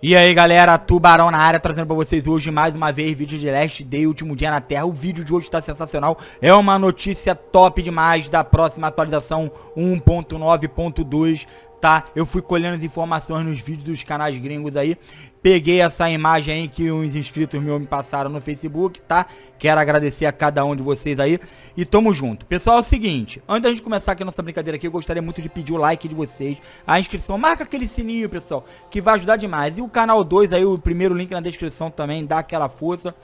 E aí galera, Tubarão na área, trazendo pra vocês hoje mais uma vez vídeo de Last Day, último dia na Terra. O vídeo de hoje tá sensacional, é uma notícia top demais da próxima atualização 1.9.2 tá? Eu fui colhendo as informações nos vídeos dos canais gringos aí. Peguei essa imagem aí que uns inscritos meus me passaram no Facebook, tá? Quero agradecer a cada um de vocês aí. E tamo junto. Pessoal, é o seguinte. Antes da gente começar aqui a nossa brincadeira aqui, eu gostaria muito de pedir o like de vocês. A inscrição. Marca aquele sininho, pessoal. Que vai ajudar demais. E o canal 2 aí, o primeiro link na descrição também. Dá aquela força.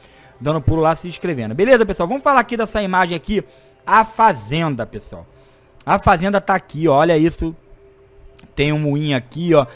Dando pulo lá, se inscrevendo. Beleza, pessoal? Vamos falar aqui dessa imagem aqui. A Fazenda, pessoal. A Fazenda tá aqui, olha isso tem um moinho aqui, ó.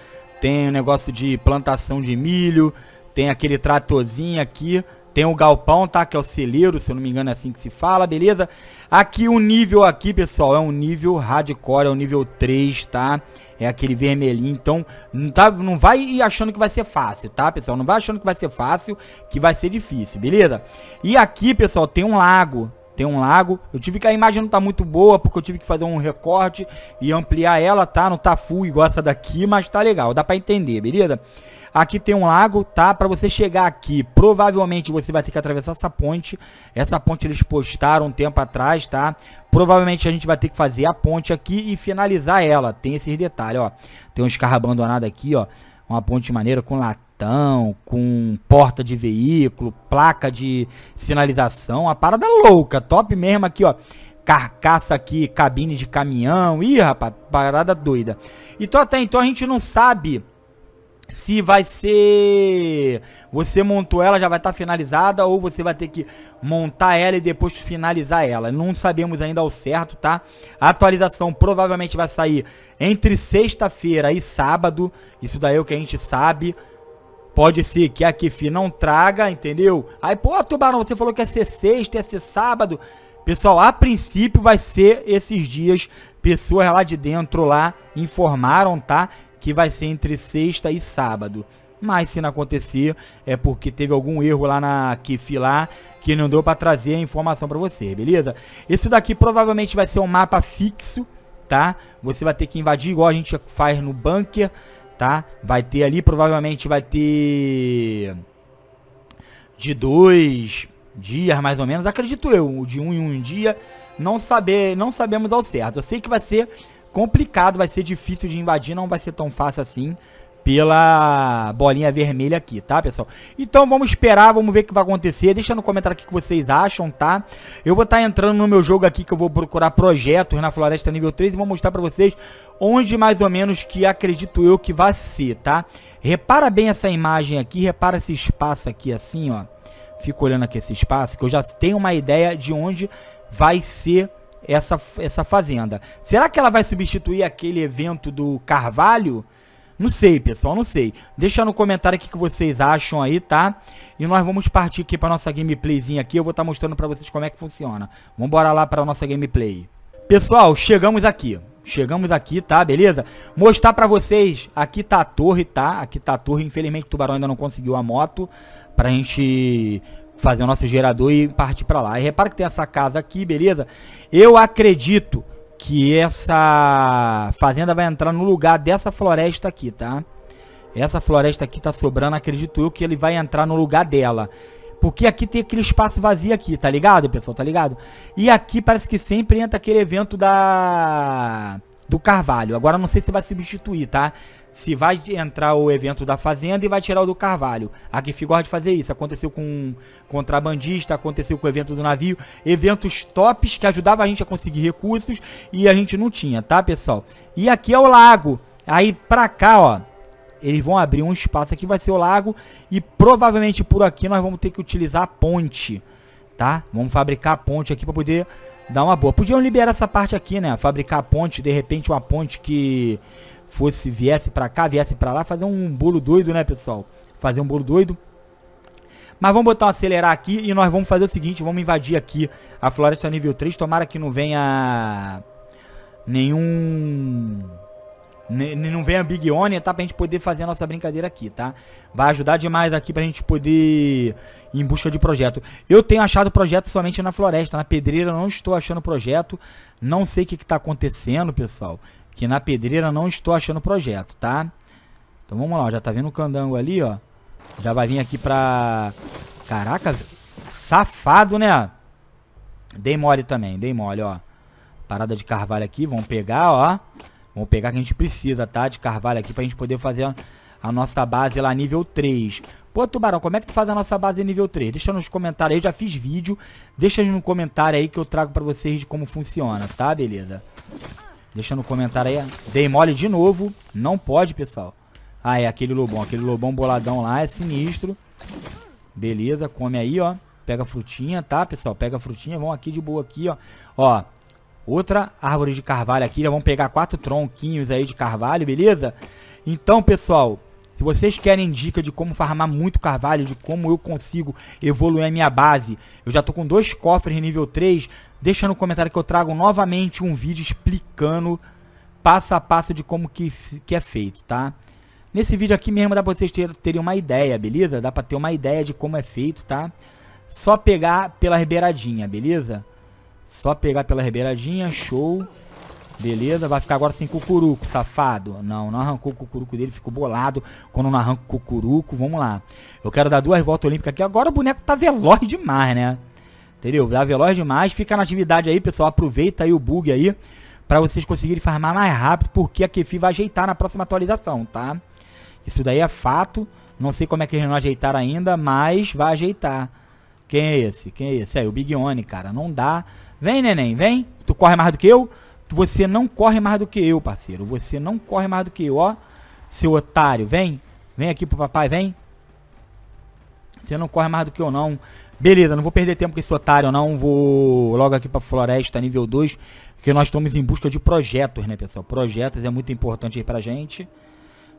Tem um negócio de plantação de milho. Tem aquele tratorzinho aqui. Tem o galpão, tá? Que é o celeiro, se eu não me engano é assim que se fala, beleza? Aqui o nível aqui, pessoal, é um nível hardcore, é o um nível 3, tá? É aquele vermelhinho, então não, tá, não vai ir achando que vai ser fácil, tá, pessoal? Não vai achando que vai ser fácil, que vai ser difícil, beleza? E aqui, pessoal, tem um lago, tem um lago. Eu tive que a imagem não tá muito boa, porque eu tive que fazer um recorte e ampliar ela, tá? Não tá full igual essa daqui, mas tá legal, dá pra entender, beleza? Aqui tem um lago, tá? Para você chegar aqui, provavelmente você vai ter que atravessar essa ponte. Essa ponte eles postaram um tempo atrás, tá? Provavelmente a gente vai ter que fazer a ponte aqui e finalizar ela. Tem esses detalhes, ó. Tem uns carros abandonados aqui, ó. Uma ponte maneira com, latão cartão, com porta de veículo, placa de sinalização, a parada louca, top mesmo aqui, ó. Carcaça aqui, cabine de caminhão, ih, rapaz, parada doida. Então até então a gente não sabe se vai ser você montou ela já vai estar tá finalizada ou você vai ter que montar ela e depois finalizar ela. Não sabemos ainda ao certo, tá? A atualização provavelmente vai sair entre sexta-feira e sábado. Isso daí é o que a gente sabe. Pode ser que a Kefi não traga, entendeu? Aí, pô, Tubarão, você falou que ia ser sexta, ia ser sábado. Pessoal, a princípio vai ser esses dias. Pessoas lá de dentro lá informaram, tá? Que vai ser entre sexta e sábado. Mas se não acontecer, é porque teve algum erro lá na Kefi lá que não deu para trazer a informação para você, beleza? Esse daqui provavelmente vai ser um mapa fixo, tá? Você vai ter que invadir igual a gente faz no bunker tá? Vai ter ali, provavelmente vai ter de dois dias mais ou menos, acredito eu, de um em um dia, não saber, não sabemos ao certo. Eu sei que vai ser complicado, vai ser difícil de invadir, não vai ser tão fácil assim pela bolinha vermelha aqui, tá, pessoal? Então vamos esperar, vamos ver o que vai acontecer. Deixa no comentário aqui o que vocês acham, tá? Eu vou estar tá entrando no meu jogo aqui que eu vou procurar projetos na floresta nível 3 e vou mostrar pra vocês onde mais ou menos que acredito eu que vai ser, tá? Repara bem essa imagem aqui, repara esse espaço aqui assim, ó. Fico olhando aqui esse espaço que eu já tenho uma ideia de onde vai ser essa, essa fazenda. Será que ela vai substituir aquele evento do Carvalho? Não sei, pessoal, não sei. Deixa no comentário aqui que vocês acham aí, tá? E nós vamos partir aqui pra nossa gameplayzinha aqui. Eu vou estar tá mostrando pra vocês como é que funciona. bora lá pra nossa gameplay. Pessoal, chegamos aqui. Chegamos aqui, tá? Beleza? Mostrar pra vocês. Aqui tá a torre, tá? Aqui tá a torre. Infelizmente o Tubarão ainda não conseguiu a moto. Pra gente fazer o nosso gerador e partir pra lá. E repara que tem essa casa aqui, beleza? Eu acredito que essa fazenda vai entrar no lugar dessa floresta aqui, tá? Essa floresta aqui tá sobrando, acredito eu que ele vai entrar no lugar dela. Porque aqui tem aquele espaço vazio aqui, tá ligado, pessoal? Tá ligado? E aqui parece que sempre entra aquele evento da do Carvalho. Agora não sei se vai substituir, tá? Se vai entrar o evento da Fazenda e vai tirar o do Carvalho. Aqui que de fazer isso. Aconteceu com um contrabandista, aconteceu com o evento do navio. Eventos tops que ajudava a gente a conseguir recursos e a gente não tinha, tá, pessoal? E aqui é o lago. Aí pra cá, ó. Eles vão abrir um espaço aqui, vai ser o lago. E provavelmente por aqui nós vamos ter que utilizar a ponte, tá? Vamos fabricar a ponte aqui pra poder Dá uma boa. Podiam liberar essa parte aqui, né? Fabricar a ponte, de repente uma ponte que fosse viesse para cá, viesse para lá, fazer um bolo doido, né, pessoal? Fazer um bolo doido. Mas vamos botar um acelerar aqui e nós vamos fazer o seguinte, vamos invadir aqui a floresta nível 3, tomara que não venha nenhum não vem a Big One, tá? Pra gente poder fazer a nossa brincadeira aqui, tá? Vai ajudar demais aqui pra gente poder ir em busca de projeto. Eu tenho achado projeto somente na floresta, na pedreira não estou achando projeto. Não sei o que, que tá acontecendo, pessoal. Que na pedreira não estou achando projeto, tá? Então vamos lá, já tá vendo o candango ali, ó. Já vai vir aqui pra... Caraca, safado, né? Dei mole também, dei mole, ó. Parada de carvalho aqui, vamos pegar, ó. Vamos pegar o que a gente precisa, tá? De carvalho aqui pra gente poder fazer a, a nossa base lá nível 3. Pô, Tubarão, como é que tu faz a nossa base nível 3? Deixa nos comentários aí, eu já fiz vídeo. Deixa no comentário aí que eu trago pra vocês de como funciona, tá? Beleza? Deixa no comentário aí. Dei mole de novo. Não pode, pessoal. Ah, é aquele lobão. Aquele lobão boladão lá é sinistro. Beleza, come aí, ó. Pega a frutinha, tá, pessoal? Pega a frutinha. Vamos aqui de boa aqui, ó. Ó, outra árvore de carvalho aqui. Já vamos pegar quatro tronquinhos aí de carvalho, beleza? Então, pessoal, se vocês querem dica de como farmar muito carvalho, de como eu consigo evoluir a minha base, eu já tô com dois cofres nível 3, deixa no comentário que eu trago novamente um vídeo explicando passo a passo de como que, que é feito, tá? Nesse vídeo aqui mesmo dá pra vocês ter, terem uma ideia, beleza? Dá pra ter uma ideia de como é feito, tá? Só pegar pela beiradinha, beleza? Só pegar pela rebeiradinha, show. Beleza, vai ficar agora sem cucuruco, safado. Não, não arrancou o cucuruco dele, ficou bolado quando não arranca o cucuruco. Vamos lá. Eu quero dar duas voltas olímpicas aqui. Agora o boneco tá veloz demais, né? Entendeu? Tá veloz demais. Fica na atividade aí, pessoal. Aproveita aí o bug aí para vocês conseguirem farmar mais rápido, porque a Kefi vai ajeitar na próxima atualização, tá? Isso daí é fato. Não sei como é que eles não ajeitaram ainda, mas vai ajeitar. Quem é esse? Quem é esse? É o Big One, cara. Não dá Vem, neném, vem. Tu corre mais do que eu? Você não corre mais do que eu, parceiro. Você não corre mais do que eu, ó. Seu otário, vem. Vem aqui pro papai, vem. Você não corre mais do que eu, não. Beleza, não vou perder tempo com esse otário, não. Vou logo aqui pra floresta, nível 2. Porque nós estamos em busca de projetos, né, pessoal? Projetos é muito importante aí pra gente.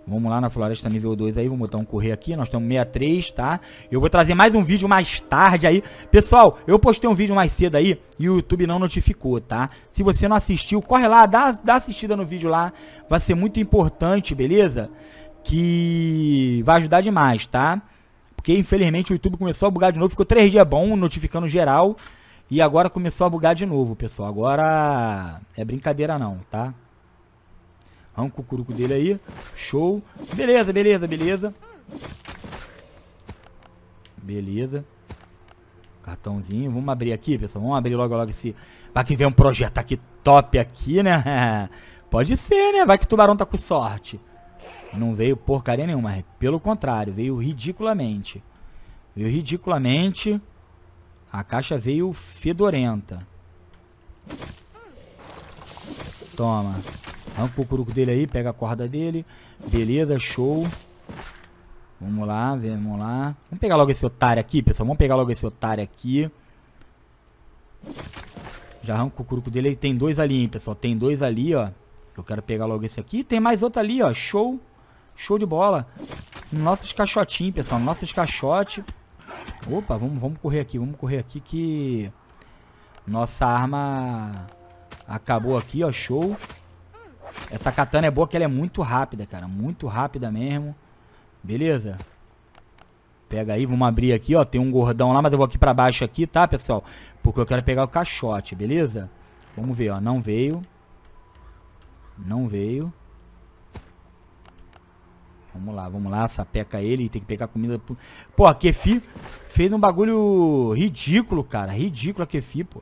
Vamos lá na floresta nível 2 aí, vamos botar um correr aqui, nós temos 63, tá? Eu vou trazer mais um vídeo mais tarde aí. Pessoal, eu postei um vídeo mais cedo aí e o YouTube não notificou, tá? Se você não assistiu, corre lá, dá, dá assistida no vídeo lá. Vai ser muito importante, beleza? Que vai ajudar demais, tá? Porque infelizmente o YouTube começou a bugar de novo, ficou 3 dias bom, notificando geral. E agora começou a bugar de novo, pessoal. Agora é brincadeira não, tá? Arranca o curuco dele aí. Show. Beleza, beleza, beleza. Beleza. Cartãozinho. Vamos abrir aqui, pessoal. Vamos abrir logo, logo esse... Vai que vem um projeto aqui top aqui, né? Pode ser, né? Vai que o tubarão tá com sorte. Não veio porcaria nenhuma. Pelo contrário, veio ridiculamente. Veio ridiculamente. A caixa veio fedorenta. Toma. Arranca o curuco dele aí, pega a corda dele. Beleza, show. Vamos lá, vamos lá. Vamos pegar logo esse otário aqui, pessoal. Vamos pegar logo esse otário aqui. Já arranca o curuco dele. aí. tem dois ali, hein, pessoal. Tem dois ali, ó. Eu quero pegar logo esse aqui. Tem mais outro ali, ó. Show. Show de bola. Nossos caixotinhos, pessoal. Nossos caixotes. Opa, vamos, vamos correr aqui. Vamos correr aqui que... Nossa arma acabou aqui, ó. Show. Essa katana é boa que ela é muito rápida, cara. Muito rápida mesmo. Beleza. Pega aí, vamos abrir aqui, ó. Tem um gordão lá, mas eu vou aqui pra baixo aqui, tá, pessoal? Porque eu quero pegar o caixote, beleza? Vamos ver, ó. Não veio. Não veio. Vamos lá, vamos lá. Sapeca ele. Tem que pegar comida. Pô, a Kefi fez um bagulho ridículo, cara. Ridículo a Kefi, pô.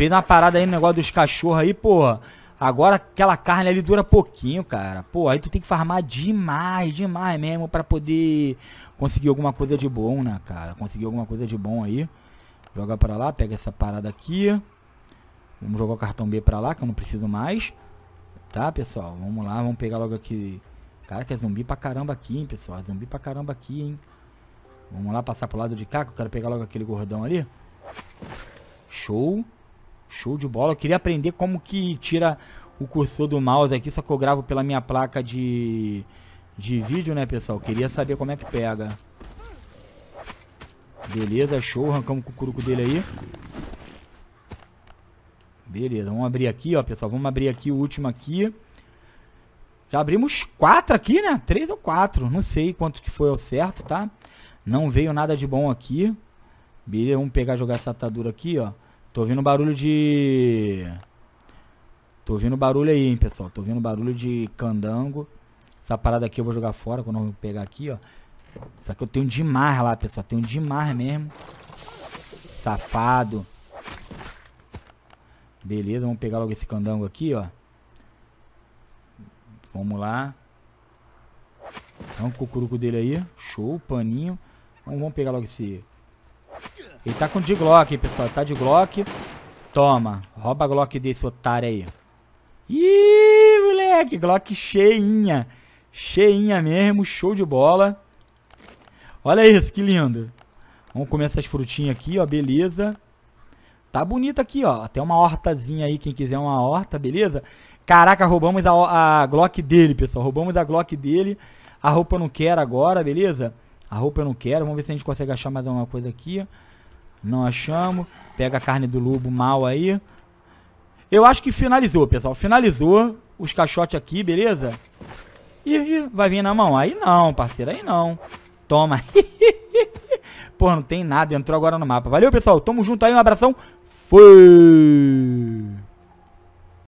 fez uma parada aí no negócio dos cachorros aí, porra. Agora aquela carne ali dura pouquinho, cara. Pô, aí tu tem que farmar demais, demais mesmo para poder conseguir alguma coisa de bom, né, cara? Conseguir alguma coisa de bom aí. Joga para lá, pega essa parada aqui. Vamos jogar o cartão B para lá, que eu não preciso mais. Tá, pessoal? Vamos lá, vamos pegar logo aqui. Cara, que é zumbi pra caramba aqui, hein, pessoal? É zumbi pra caramba aqui, hein? Vamos lá passar pro lado de cá, que eu quero pegar logo aquele gordão ali. Show. Show de bola. Eu queria aprender como que tira o cursor do mouse aqui, só que eu gravo pela minha placa de, de vídeo, né, pessoal? Eu queria saber como é que pega. Beleza, show. Arrancamos o curuco dele aí. Beleza, vamos abrir aqui, ó, pessoal. Vamos abrir aqui o último aqui. Já abrimos quatro aqui, né? Três ou quatro. Não sei quanto que foi ao certo, tá? Não veio nada de bom aqui. Beleza, vamos pegar jogar essa atadura aqui, ó. Tô ouvindo barulho de... Tô ouvindo barulho aí, hein, pessoal. Tô ouvindo barulho de candango. Essa parada aqui eu vou jogar fora quando eu pegar aqui, ó. Só que eu tenho demais lá, pessoal. Tenho demais mesmo. Safado. Beleza, vamos pegar logo esse candango aqui, ó. Vamos lá. Vamos com o cucuruco dele aí. Show, paninho. Então vamos pegar logo esse ele tá com de Glock, pessoal. Tá de Glock. Toma. Rouba a Glock desse otário aí. Ih, moleque. Glock cheinha. Cheinha mesmo. Show de bola. Olha isso, que lindo. Vamos comer essas frutinhas aqui, ó. Beleza. Tá bonito aqui, ó. Tem uma hortazinha aí, quem quiser uma horta, beleza? Caraca, roubamos a, a Glock dele, pessoal. Roubamos a Glock dele. A roupa eu não quero agora, beleza? A roupa eu não quero. Vamos ver se a gente consegue achar mais alguma coisa aqui, não achamos. Pega a carne do lobo mal aí. Eu acho que finalizou, pessoal. Finalizou os caixotes aqui, beleza? Ih, vai vir na mão. Aí não, parceiro, aí não. Toma. Porra, não tem nada. Entrou agora no mapa. Valeu, pessoal. Tamo junto aí. Um abração. Fui.